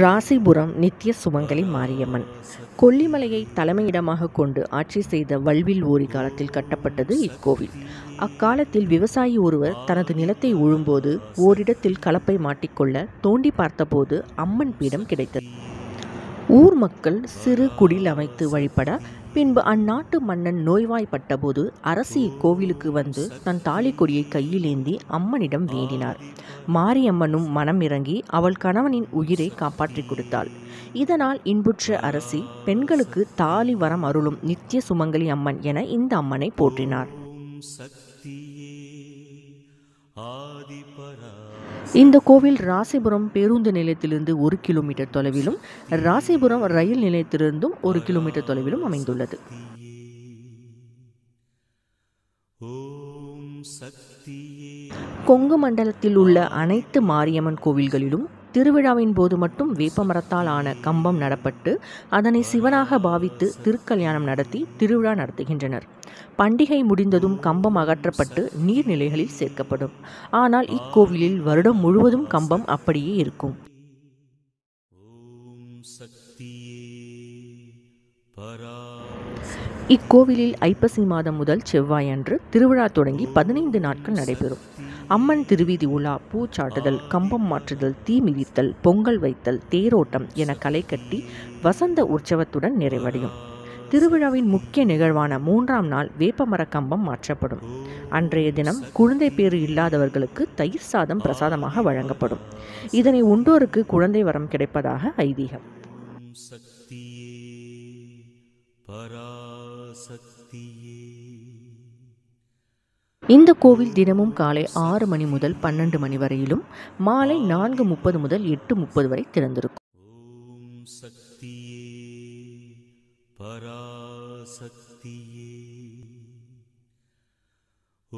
ராசிபுரம் நித்திய சுமங்கலி மாரியம்மன் கொல்லிமலையை தலைமையிடமாக கொண்டு ஆட்சி செய்த வல்வில் ஓரி காலத்தில் கட்டப்பட்டது இக்கோவில் அக்காலத்தில் விவசாயி ஒருவர் தனது நிலத்தை உழும்போது ஓரிடத்தில் கலப்பை மாட்டிக்கொள்ள தோண்டி பார்த்தபோது அம்மன் பீடம் கிடைத்தது ஊர் மக்கள் சிறு குடில் அமைத்து வழிபட பின்பு அந்நாட்டு மன்னன் நோய்வாய்ப்பட்ட போது அரசி கோவிலுக்கு வந்து தன் தாலி கொடியை கையில் ஏந்தி அம்மனிடம் வேண்டினார் மாரியம்மனும் மனம் இறங்கி அவள் கணவனின் உயிரை காப்பாற்றி கொடுத்தாள் இதனால் இன்புற்ற அரசி பெண்களுக்கு தாலி வரம் அருளும் நித்திய சுமங்கலி அம்மன் என இந்த அம்மனை போற்றினார் இந்த கோவில் ராசிபுரம் பேருந்து நிலையத்திலிருந்து ஒரு கிலோமீட்டர் தொலைவிலும் ராசிபுரம் ரயில் நிலையத்திலிருந்தும் ஒரு கிலோமீட்டர் தொலைவிலும் அமைந்துள்ளது கொங்கு மண்டலத்தில் உள்ள அனைத்து மாரியம்மன் கோவில்களிலும் திருவிழாவின் போது மட்டும் வேப்ப மரத்தால் ஆன கம்பம் நடப்பட்டு அதனை சிவனாக பாவித்து திருக்கல்யாணம் நடத்தி திருவிழா நடத்துகின்றனர் பண்டிகை முடிந்ததும் கம்பம் அகற்றப்பட்டு நீர்நிலைகளில் சேர்க்கப்படும் ஆனால் இக்கோவிலில் வருடம் முழுவதும் கம்பம் அப்படியே இருக்கும் இக்கோவிலில் ஐப்பசி மாதம் முதல் செவ்வாயன்று திருவிழா தொடங்கி பதினைந்து நாட்கள் நடைபெறும் அம்மன் திருவீதி உலா பூச்சாட்டுதல் கம்பம் மாற்றுதல் தீ மிதித்தல் பொங்கல் வைத்தல் தேரோட்டம் என களை கட்டி வசந்த உற்சவத்துடன் நிறைவடையும் திருவிழாவின் முக்கிய நிகழ்வான மூன்றாம் நாள் வேப்பமர கம்பம் மாற்றப்படும் அன்றைய தினம் குழந்தை பேறு இல்லாதவர்களுக்கு தயிர் சாதம் பிரசாதமாக வழங்கப்படும் இதனை உண்டோருக்கு குழந்தை வரம் கிடைப்பதாக ஐதீகம் சக்தியே பராசக்தியே இந்த கோவில் தினமும் காலை ஆறு மணி முதல் பன்னெண்டு மணி வரையிலும் மாலை நான்கு முப்பது முதல் எட்டு முப்பது வரை திறந்திருக்கும் பராசக்தியே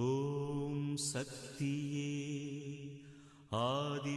ஓம் சக்தியே ஆதி